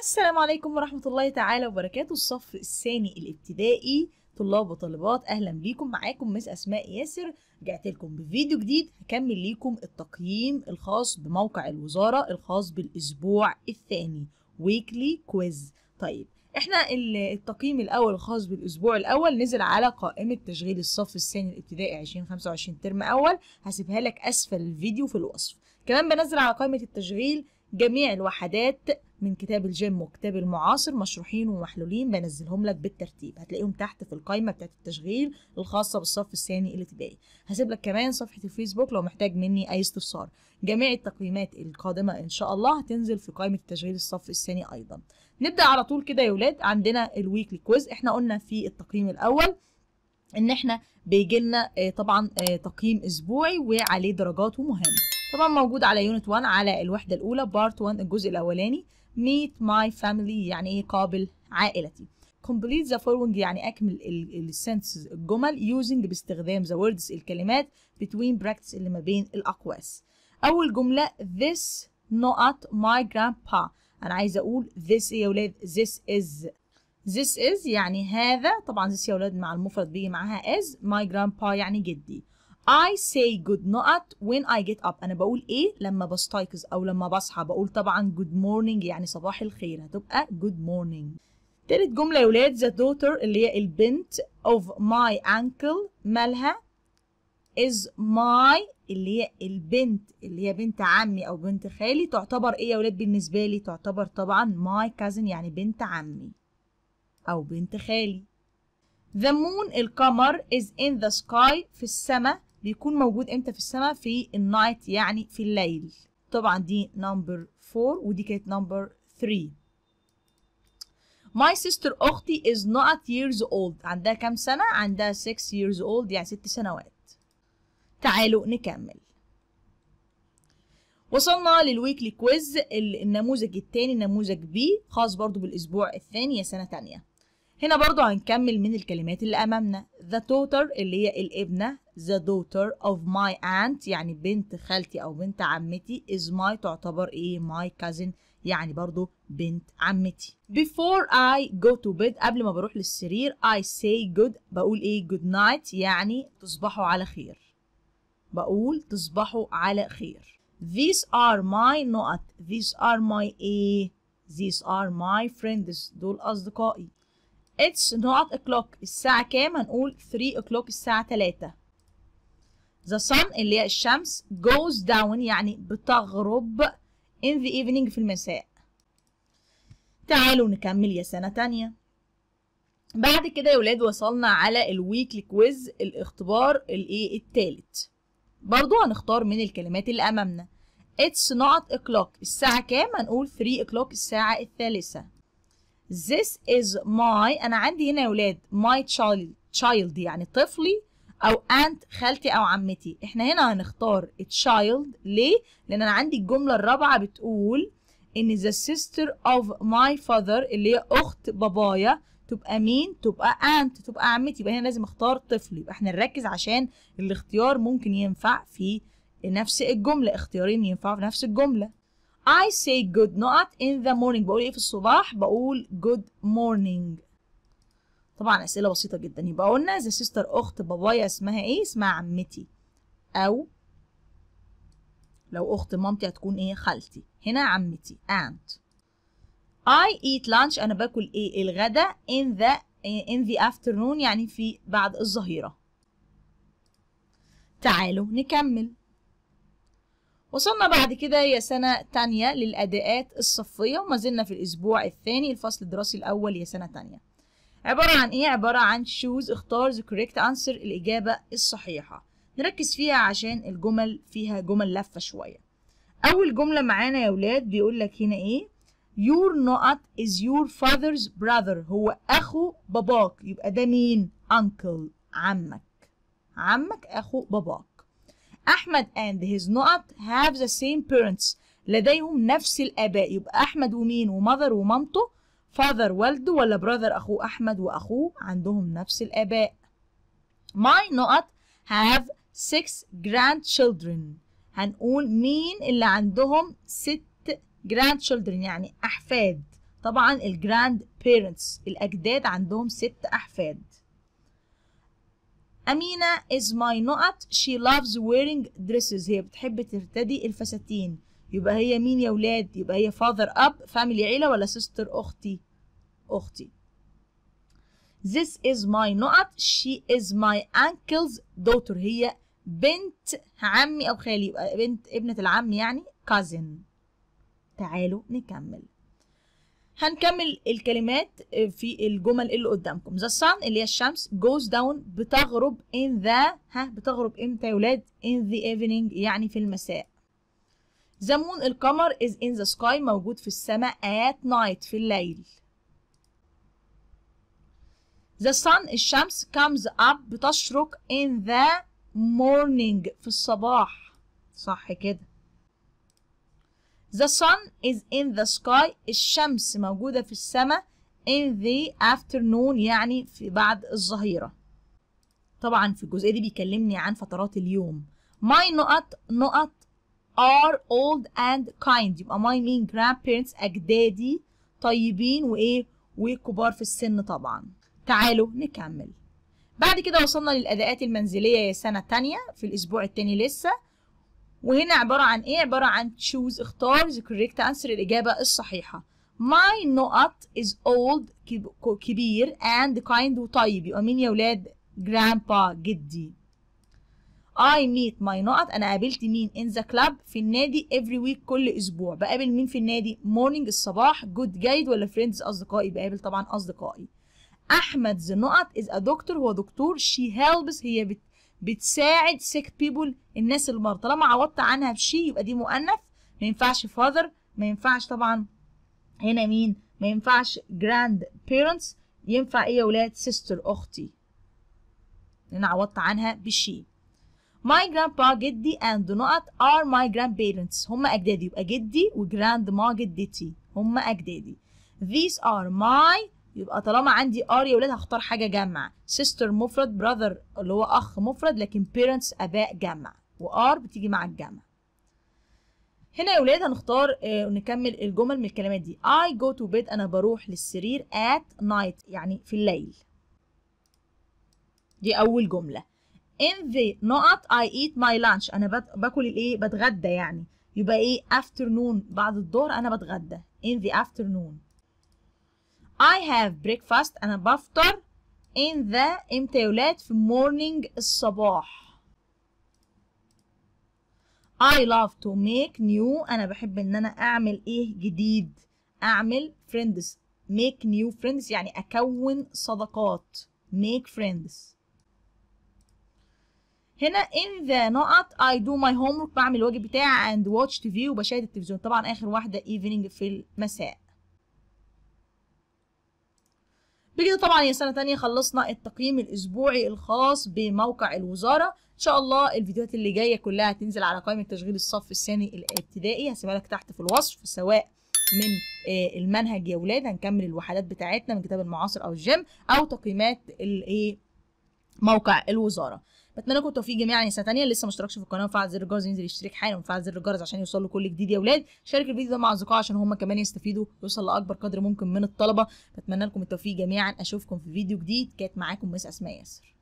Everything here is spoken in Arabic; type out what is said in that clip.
السلام عليكم ورحمة الله تعالى وبركاته الصف الثاني الابتدائي طلاب وطالبات اهلا بيكم معاكم مس اسماء ياسر رجعت لكم بفيديو جديد هكمل ليكم التقييم الخاص بموقع الوزارة الخاص بالاسبوع الثاني ويكلي كويز طيب احنا التقييم الاول الخاص بالاسبوع الاول نزل على قائمه تشغيل الصف الثاني الابتدائي 2025 ترم اول هسيبها لك اسفل الفيديو في الوصف كمان بنزل على قائمه التشغيل جميع الوحدات من كتاب الجيم وكتاب المعاصر مشروحين ومحلولين بنزلهم لك بالترتيب هتلاقيهم تحت في القائمه بتاعت التشغيل الخاصه بالصف الثاني الابتدائي هسيب لك كمان صفحه الفيسبوك لو محتاج مني اي استفسار جميع التقييمات القادمه ان شاء الله هتنزل في قائمه تشغيل الصف الثاني ايضا نبدا على طول كده يا ولاد عندنا الويكلي كويز احنا قلنا في التقييم الاول ان احنا بيجي لنا آه، طبعا آه، تقييم اسبوعي وعليه درجات ومهام طبعا موجود على يونت 1 على الوحده الاولى بارت 1 الجزء الاولاني meet my family يعني ايه قابل عائلتي complete the following يعني أكمل السنسز الجمل using باستخدام the words الكلمات between brackets اللي ما بين الأقواس أول جملة this not my grandpa أنا عايزة أقول this إيه يا ولاد this is this is يعني هذا طبعا this يا ولاد مع المفرد بيجي معاها is my grandpa يعني جدي I say good night when I get up أنا بقول إيه لما بستيقظ أو لما بصحى بقول طبعا good morning يعني صباح الخير هتبقى good morning تالت جملة يا ولاد the daughter اللي هي البنت of my uncle مالها is my اللي هي البنت اللي هي بنت عمي أو بنت خالي تعتبر إيه يا ولاد بالنسبة لي تعتبر طبعا my cousin يعني بنت عمي أو بنت خالي The moon القمر is in the sky في السماء بيكون موجود امتى في السماء في النايت يعني في الليل طبعا دي نمبر 4 ودي كانت نمبر 3 My sister أختي is not years old عندها كام سنة؟ عندها 6 years old يعني 6 سنوات تعالوا نكمل وصلنا للويكلي كويز النموذج الثاني نموذج بي خاص برضو بالأسبوع الثاني يا سنة تانية هنا برضو هنكمل من الكلمات اللي أمامنا the daughter اللي هي الابنة the daughter of my aunt يعني بنت خالتي أو بنت عمتي is my تعتبر إيه my cousin يعني برضو بنت عمتي before I go to bed قبل ما بروح للسرير I say good بقول إيه good night يعني تصبحوا على خير بقول تصبحوا على خير these are my not these are my إيه these are my friends دول أصدقائي اتس نقعد o'clock الساعة كام هنقول 3 o'clock الساعة 3 the sun اللي هي الشمس goes down يعني بتغرب in the evening في المساء تعالوا نكمل يا سنة تانية بعد كده يا ولاد وصلنا على الويكلي كويز الاختبار الايه التالت برضو هنختار من الكلمات اللي امامنا It's not o'clock الساعة كام هنقول 3 o'clock الساعة الثالثة This is my أنا عندي هنا يا ولاد my child child يعني طفلي أو انت خالتي أو عمتي إحنا هنا هنختار child ليه؟ لأن أنا عندي الجملة الرابعة بتقول إن the sister of my father اللي هي أخت بابايا تبقى مين؟ تبقى انت تبقى عمتي يبقى هنا لازم أختار طفلي يبقى إحنا نركز عشان الاختيار ممكن ينفع في نفس الجملة اختيارين ينفعوا في نفس الجملة I say good not in the morning بقول ايه في الصباح بقول good morning طبعا اسئله بسيطه جدا يبقى قلنا ذا سيستر اخت بابايا اسمها ايه اسمها عمتي او لو اخت مامتي هتكون ايه خالتي هنا عمتي aunt I eat lunch أنا باكل إيه الغدا in the in the afternoon يعني في بعد الظهيرة تعالوا نكمل وصلنا بعد كده يا سنة تانية للأداءات الصفية وما زلنا في الأسبوع الثاني الفصل الدراسي الأول يا سنة تانية عبارة عن إيه؟ عبارة عن choose اختار the correct answer الإجابة الصحيحة نركز فيها عشان الجمل فيها جمل لفة شوية أول جملة معانا يا ولاد بيقول لك هنا إيه Your not is your father's brother هو أخو باباك يبقى ده مين؟ uncle عمك عمك أخو باباك أحمد and his نقط have the same parents لديهم نفس الآباء يبقى أحمد ومين ومذر ومامته father والده ولا brother أخوه أحمد وأخوه عندهم نفس الآباء my نقط have six grandchildren هنقول مين اللي عندهم ست grandchildren يعني أحفاد طبعا الجراند بيرنتس الأجداد عندهم ست أحفاد أمينة is my نقط she loves wearing dresses هي بتحب ترتدي الفساتين يبقى هي مين يا ولاد يبقى هي father up family عيلة ولا sister أختي أختي This is my نقط she is my uncle's daughter هي بنت عمي أو خالي يبقى بنت ابنة العم يعني cousin تعالوا نكمل هنكمل الكلمات آه، في الجمل اللي قدامكم the sun اللي هي الشمس goes down بتغرب in the ها بتغرب امتى يا ولاد in the evening يعني في المساء the moon القمر is in the sky موجود في السماء at night في الليل the sun الشمس comes up بتشرق in the morning في الصباح صح كده The sun is in the sky الشمس موجودة في السماء in the afternoon يعني في بعد الظهيرة طبعا في الجزئية دي بيكلمني عن فترات اليوم my نقط نقط are old and kind يبقى my mean grandparents أجدادي طيبين وإيه وكبار في السن طبعا تعالوا نكمل بعد كده وصلنا للأداءات المنزلية يا سنة تانية في الأسبوع التاني لسه وهنا عبارة عن إيه؟ عبارة عن choose اختار the correct answer الإجابة الصحيحة. My نقط is old كبير and kind وطيب يبقى مين يا ولاد؟ grandpa جدي. I meet my نقط أنا قابلت مين in the club في النادي every week كل أسبوع بقابل مين في النادي morning الصباح good جيد ولا friends أصدقائي بقابل طبعا أصدقائي. أحمد the نقط is a doctor هو دكتور she helps هي بت بتساعد سيك بيبول الناس المرضى طالما عوضت عنها بشي يبقى دي مؤنث ما ينفعش فاذر ما ينفعش طبعا هنا مين ما ينفعش جراند بيرنتس ينفع ايه يا ولاد سيستر اختي انا عوضت عنها بالشي my grandpa جدي and not are my grandparents هم اجدادي يبقى جدي وجراند ما جدتي هم اجدادي these are my يبقى طالما عندي ار يا ولاد هختار حاجه جمع سيستر مفرد براذر اللي هو اخ مفرد لكن بيرنتس اباء جمع وار بتيجي مع الجمع هنا يا ولاد هنختار ونكمل آه، نكمل الجمل من الكلمات دي I go to bed أنا بروح للسرير at night يعني في الليل دي أول جملة in the not I eat my lunch أنا باكل الإيه بتغدى يعني يبقى إيه afternoon بعد الظهر أنا بتغدى in the afternoon I have breakfast أنا بفطر in the امتى يا ولاد في morning الصباح I love to make new أنا بحب إن أنا أعمل إيه جديد أعمل friends make new friends يعني أكون صداقات make friends هنا in the نقط I do my homework بعمل الواجب بتاعي and watch TV وبشاهد التلفزيون طبعا آخر واحدة evening في المساء بكده طبعا يا سنه تانية خلصنا التقييم الاسبوعي الخاص بموقع الوزاره ان شاء الله الفيديوهات اللي جايه كلها هتنزل على قائمه تشغيل الصف الثاني الابتدائي هسيبها لك تحت في الوصف سواء من آه، المنهج يا ولاد هنكمل الوحدات بتاعتنا من كتاب المعاصر او الجيم او تقييمات الايه موقع الوزاره بتمنى لكم التوفيق جميعا يا يعني سنه ثانيه لسه ما اشتركش في القناه وفعل زر الجرس ينزل يشترك حالا وفعل زر الجرس عشان يوصل له كل جديد يا اولاد شارك الفيديو ده مع اصدقائك عشان هم كمان يستفيدوا ويوصل لاكبر قدر ممكن من الطلبه بتمنى لكم التوفيق جميعا اشوفكم في فيديو جديد كانت معاكم مس اسماء ياسر